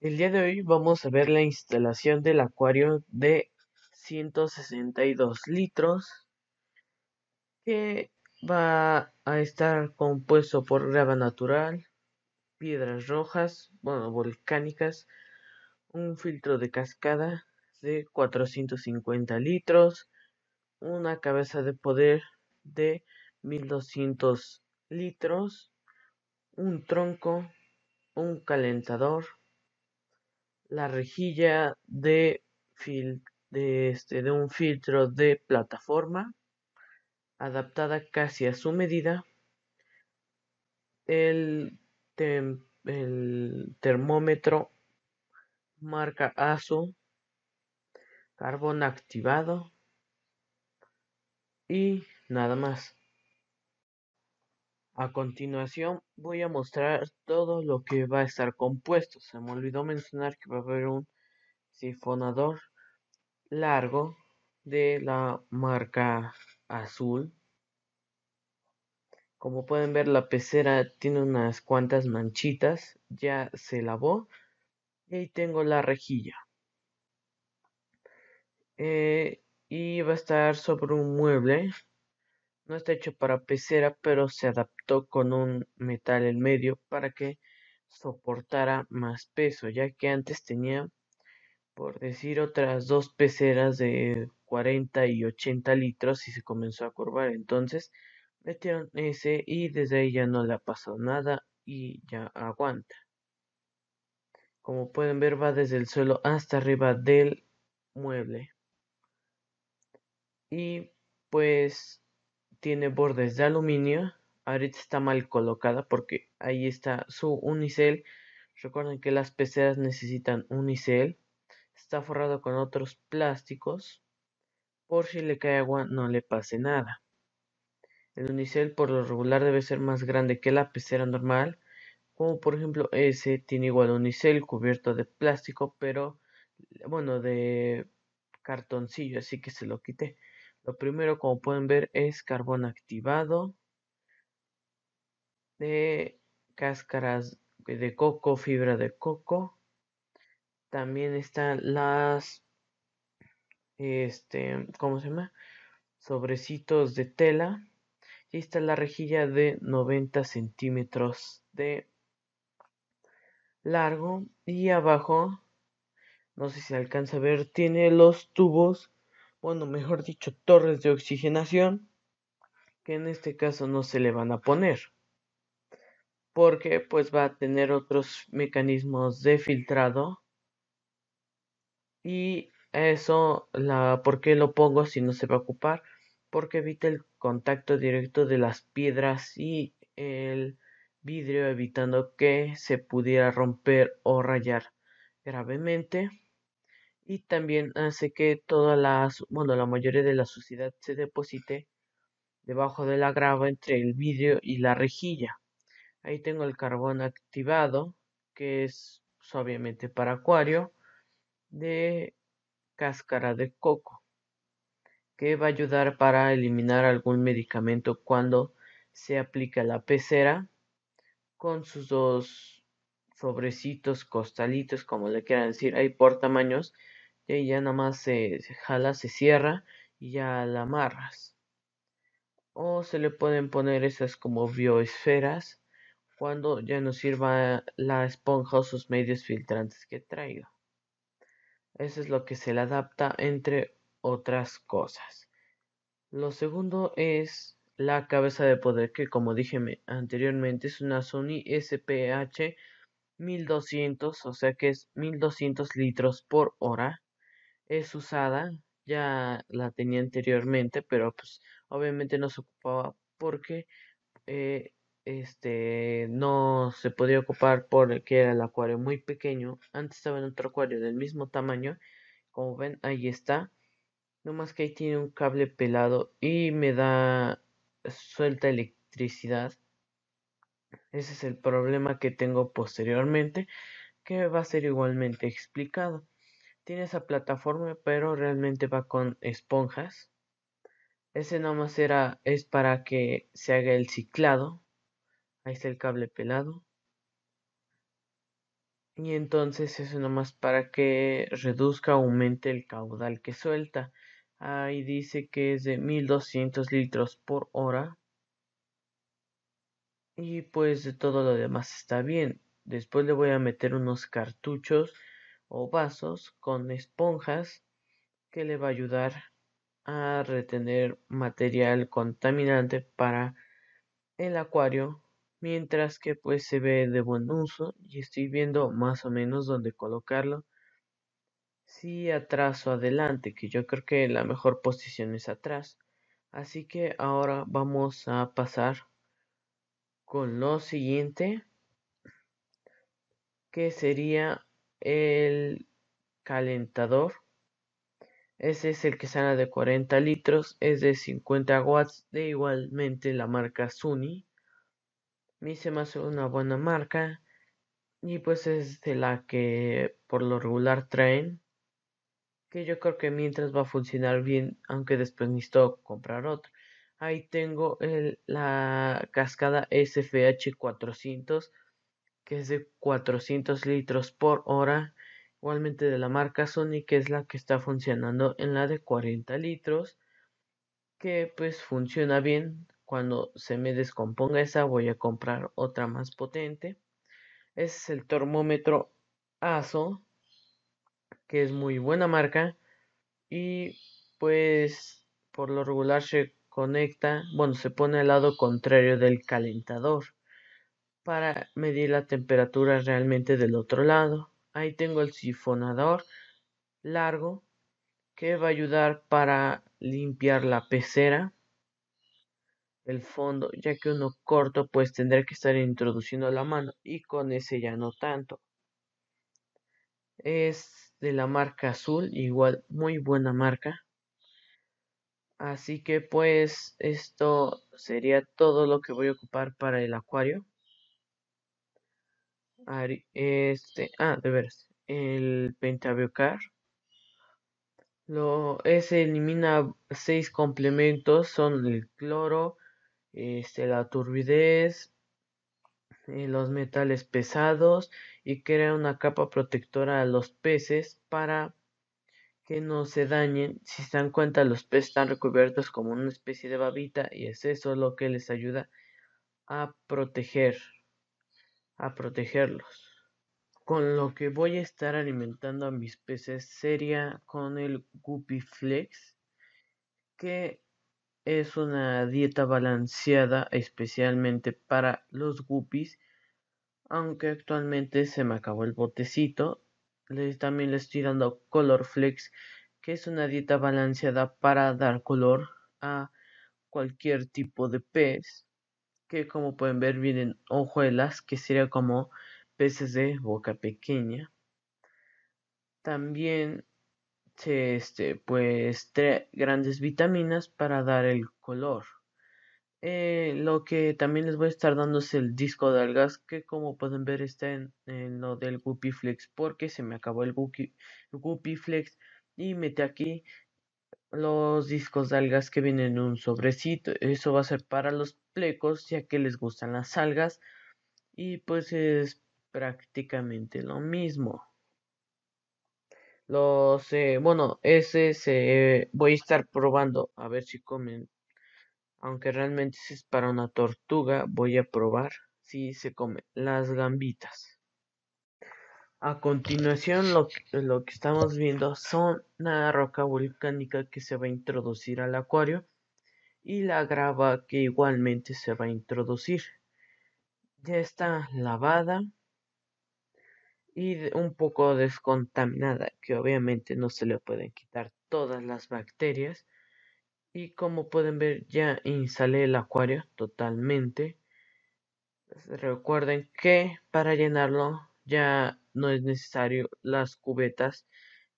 El día de hoy vamos a ver la instalación del acuario de 162 litros que va a estar compuesto por grava natural, piedras rojas, bueno, volcánicas, un filtro de cascada de 450 litros, una cabeza de poder de 1200 litros, un tronco, un calentador, la rejilla de, este, de, un filtro de plataforma adaptada casi a su medida, el, termómetro marca su carbón activado y nada más. A continuación voy a mostrar todo lo que va a estar compuesto. Se me olvidó mencionar que va a haber un sifonador largo de la marca azul. Como pueden ver la pecera tiene unas cuantas manchitas, ya se lavó. Y ahí tengo la rejilla. Eh, y va a estar sobre un mueble no está hecho para pecera, pero se adaptó con un metal en medio para que soportara más peso, ya que antes tenía, por decir, otras dos peceras de 40 y 80 litros y se comenzó a curvar. Entonces metieron ese y desde ahí ya no le ha pasado nada y ya aguanta. Como pueden ver va desde el suelo hasta arriba del mueble. Y pues tiene bordes de aluminio. Ahorita está mal colocada porque ahí está su unicel. Recuerden que las peceras necesitan unicel. Está forrado con otros plásticos. Por si le cae agua no le pase nada. El unicel por lo regular debe ser más grande que la pecera normal. Como por ejemplo ese tiene igual unicel cubierto de plástico, pero bueno, de cartoncillo, así que se lo quité. Lo primero, como pueden ver, es carbón activado de cáscaras de coco, fibra de coco. También están las, este, ¿cómo se llama? Sobrecitos de tela. Y está la rejilla de 90 centímetros de largo. Y abajo, no sé si se alcanza a ver, tiene los tubos bueno, mejor dicho, torres de oxigenación, que en este caso no se le van a poner, porque pues va a tener otros mecanismos de filtrado y eso, la, ¿por qué lo pongo si no se va a ocupar? Porque evita el contacto directo de las piedras y el vidrio evitando que se pudiera romper o rayar gravemente y también hace que toda la, bueno, la mayoría de la suciedad se deposite debajo de la grava entre el vidrio y la rejilla. Ahí tengo el carbón activado, que es pues, obviamente para acuario, de cáscara de coco, que va a ayudar para eliminar algún medicamento cuando se aplica la pecera con sus dos sobrecitos, costalitos, como le quieran decir, hay por tamaños y ya nada más se, jala, se cierra y ya la amarras. O se le pueden poner esas como bioesferas cuando ya no sirva la esponja o sus medios filtrantes que traiga. Eso es lo que se le adapta entre otras cosas. Lo segundo es la cabeza de poder que como dije anteriormente es una Sony SPH 1200, o sea que es 1200 litros por hora es usada, ya la tenía anteriormente, pero pues obviamente no se ocupaba porque eh, este no se podía ocupar porque era el acuario muy pequeño. Antes estaba en otro acuario del mismo tamaño. Como ven, ahí está. Nomás que ahí tiene un cable pelado y me da suelta electricidad. Ese es el problema que tengo posteriormente, que va a ser igualmente explicado. Tiene esa plataforma, pero realmente va con esponjas. Ese nomás era, es para que se haga el ciclado. Ahí está el cable pelado. Y entonces eso nomás para que reduzca o aumente el caudal que suelta. Ahí dice que es de 1200 litros por hora. Y pues de todo lo demás está bien. Después le voy a meter unos cartuchos o vasos con esponjas que le va a ayudar a retener material contaminante para el acuario mientras que pues se ve de buen uso y estoy viendo más o menos dónde colocarlo si atrás o adelante que yo creo que la mejor posición es atrás así que ahora vamos a pasar con lo siguiente que sería el calentador, ese es el que sale de 40 litros, es de 50 watts, de igualmente la marca Suni. Me hice más una buena marca y pues es de la que por lo regular traen. Que yo creo que mientras va a funcionar bien, aunque después necesito comprar otro. Ahí tengo la cascada SFH 400 que es de 400 litros por hora, igualmente de la marca Sony, que es la que está funcionando en la de 40 litros, que pues funciona bien. Cuando se me descomponga esa voy a comprar otra más potente. es el termómetro ASO, que es muy buena marca. Y pues por lo regular se conecta, bueno, se pone al lado contrario del calentador para medir la temperatura realmente del otro lado. Ahí tengo el sifonador largo que va a ayudar para limpiar la pecera, el fondo, ya que uno corto pues tendrá que estar introduciendo la mano y con ese ya no tanto. Es de la marca azul, igual muy buena marca. Así que pues esto sería todo lo que voy a ocupar para el acuario este, ah, de veras, el pentabiocar. Lo, es elimina seis complementos, son el cloro, este, la turbidez, y eh, los metales pesados y crea una capa protectora a los peces para que no se dañen. Si se dan cuenta, los peces están recubiertos como una especie de babita y es eso lo que les ayuda a proteger a protegerlos. Con lo que voy a estar alimentando a mis peces sería con el Guppy Flex, que es una dieta balanceada especialmente para los guppies, aunque actualmente se me acabó el botecito. Les, también le estoy dando Color Flex, que es una dieta balanceada para dar color a cualquier tipo de pez que como pueden ver vienen hojuelas, que sería como peces de boca pequeña. También este, pues, tres grandes vitaminas para dar el color. Eh, lo que también les voy a estar dando es el disco de algas que como pueden ver está en, lo del Guppy Flex porque se me acabó el Guppy, Flex y mete aquí los discos de algas que vienen en un sobrecito. Eso va a ser para los plecos, ya que les gustan las algas. Y pues es prácticamente lo mismo. Los, eh, bueno, ese se eh, voy a estar probando a ver si comen. Aunque realmente si es para una tortuga, voy a probar si se come las gambitas. A continuación lo, que estamos viendo son la roca volcánica que se va a introducir al acuario y la grava que igualmente se va a introducir. Ya está lavada y un poco descontaminada, que obviamente no se le pueden quitar todas las bacterias. Y como pueden ver, ya instalé el acuario totalmente. Recuerden que para llenarlo ya no es necesario las cubetas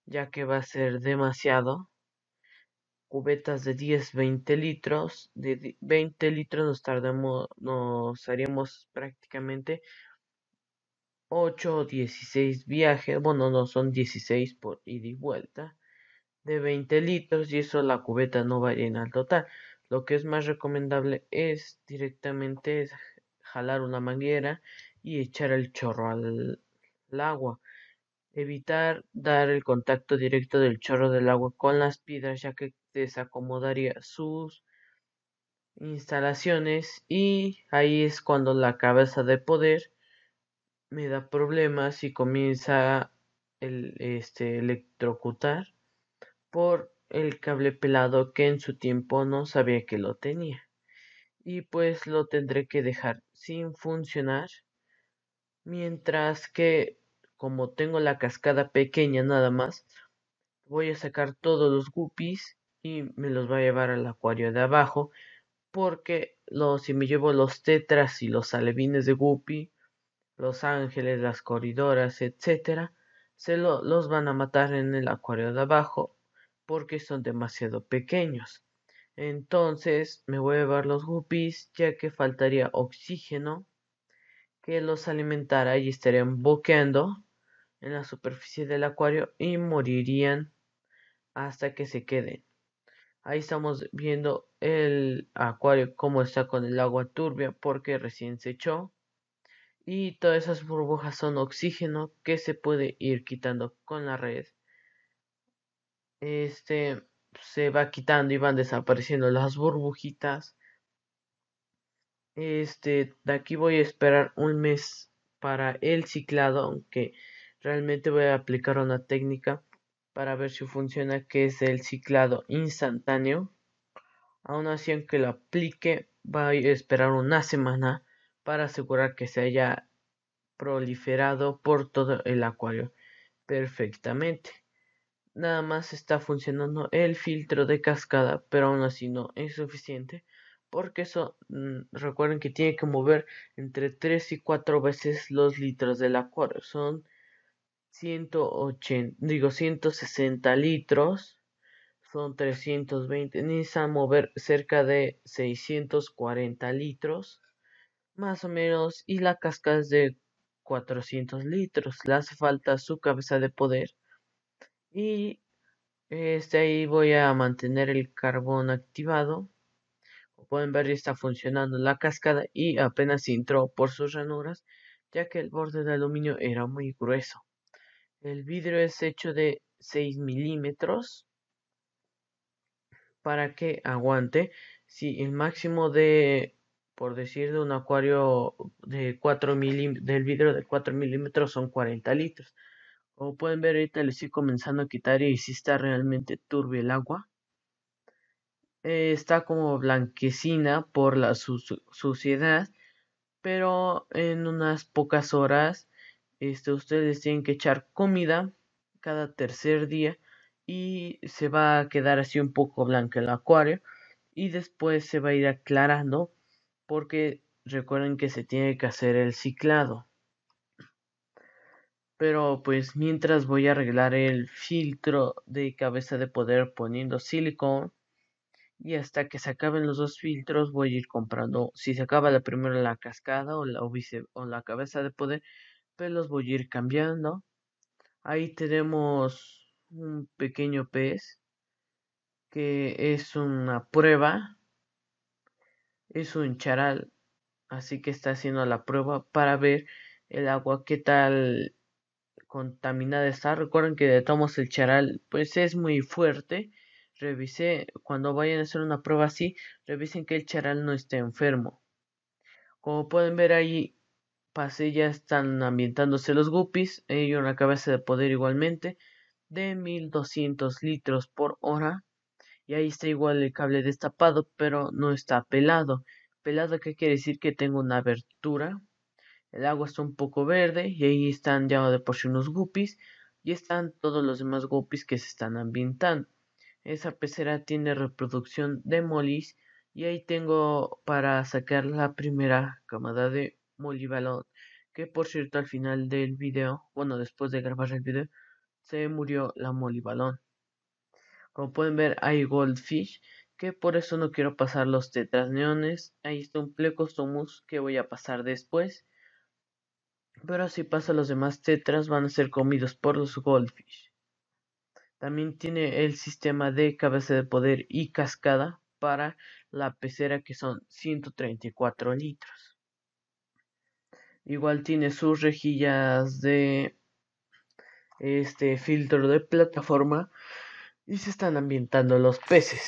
ya que va a ser demasiado cubetas de 10 20 litros de 20 litros nos tardamos nos haríamos prácticamente 8 o 16 viajes bueno no son 16 por ida y vuelta de 20 litros y eso la cubeta no va a llenar total lo que es más recomendable es directamente jalar una manguera y echar el chorro al, agua. Evitar dar el contacto directo del chorro del agua con las piedras ya que desacomodaría sus instalaciones y ahí es cuando la cabeza de poder me da problemas y comienza el este electrocutar por el cable pelado que en su tiempo no sabía que lo tenía y pues lo tendré que dejar sin funcionar Mientras que, como tengo la cascada pequeña nada más, voy a sacar todos los guppies y me los voy a llevar al acuario de abajo. Porque los, si me llevo los tetras y los alevines de guppy, los ángeles, las coridoras, etcétera, se los van a matar en el acuario de abajo porque son demasiado pequeños. Entonces me voy a llevar los guppies ya que faltaría oxígeno que los alimentara y estarían boqueando en la superficie del acuario y morirían hasta que se queden. Ahí estamos viendo el acuario como está con el agua turbia porque recién se echó. Y todas esas burbujas son oxígeno que se puede ir quitando con la red. Este se va quitando y van desapareciendo las burbujitas este, de aquí voy a esperar un mes para el ciclado, aunque realmente voy a aplicar una técnica para ver si funciona, que es el ciclado instantáneo. Aún así, aunque lo aplique, voy a esperar una semana para asegurar que se haya proliferado por todo el acuario perfectamente. Nada más está funcionando el filtro de cascada, pero aún así no es suficiente porque eso mm, recuerden que tiene que mover entre 3 y 4 veces los litros del acuario son 180 digo 160 litros son 320 necesitan mover cerca de 640 litros más o menos y la casca es de 400 litros le hace falta su cabeza de poder y este ahí voy a mantener el carbón activado pueden ver ya está funcionando la cascada y apenas entró por sus ranuras ya que el borde de aluminio era muy grueso. El vidrio es hecho de 6 milímetros para que aguante. Si el máximo de, por decir, de un acuario de 4 milímetros, del vidrio de 4 milímetros son 40 litros. Como pueden ver ahorita le estoy comenzando a quitar y si está realmente turbio el agua. Eh, está como blanquecina por la suciedad, pero en unas pocas horas este, ustedes tienen que echar comida cada tercer día y se va a quedar así un poco blanca el acuario y después se va a ir aclarando porque recuerden que se tiene que hacer el ciclado. Pero pues mientras voy a arreglar el filtro de cabeza de poder poniendo silicón y hasta que se acaben los dos filtros voy a ir comprando. Si se acaba la primera la cascada o la, o la cabeza de poder, pues los voy a ir cambiando. Ahí tenemos un pequeño pez que es una prueba. Es un charal. Así que está haciendo la prueba para ver el agua qué tal contaminada está. Recuerden que de tomos el charal pues es muy fuerte Revisé, cuando vayan a hacer una prueba así, revisen que el charal no esté enfermo. Como pueden ver ahí, pasé pues, ya están ambientándose los guppies, eh, y una cabeza de poder igualmente, de 1200 litros por hora. Y ahí está igual el cable destapado, pero no está pelado. Pelado que quiere decir que tengo una abertura. El agua está un poco verde y ahí están ya de por sí unos guppies y están todos los demás guppies que se están ambientando. Esa pecera tiene reproducción de molis y ahí tengo para sacar la primera camada de molibalón. Que por cierto al final del video, bueno después de grabar el video, se murió la molibalón. Como pueden ver hay Goldfish, que por eso no quiero pasar los tetras neones. Ahí está un Plecostomus que voy a pasar después. Pero si pasa los demás tetras van a ser comidos por los Goldfish. También tiene el sistema de cabeza de poder y cascada para la pecera que son 134 litros. Igual tiene sus rejillas de este filtro de plataforma y se están ambientando los peces.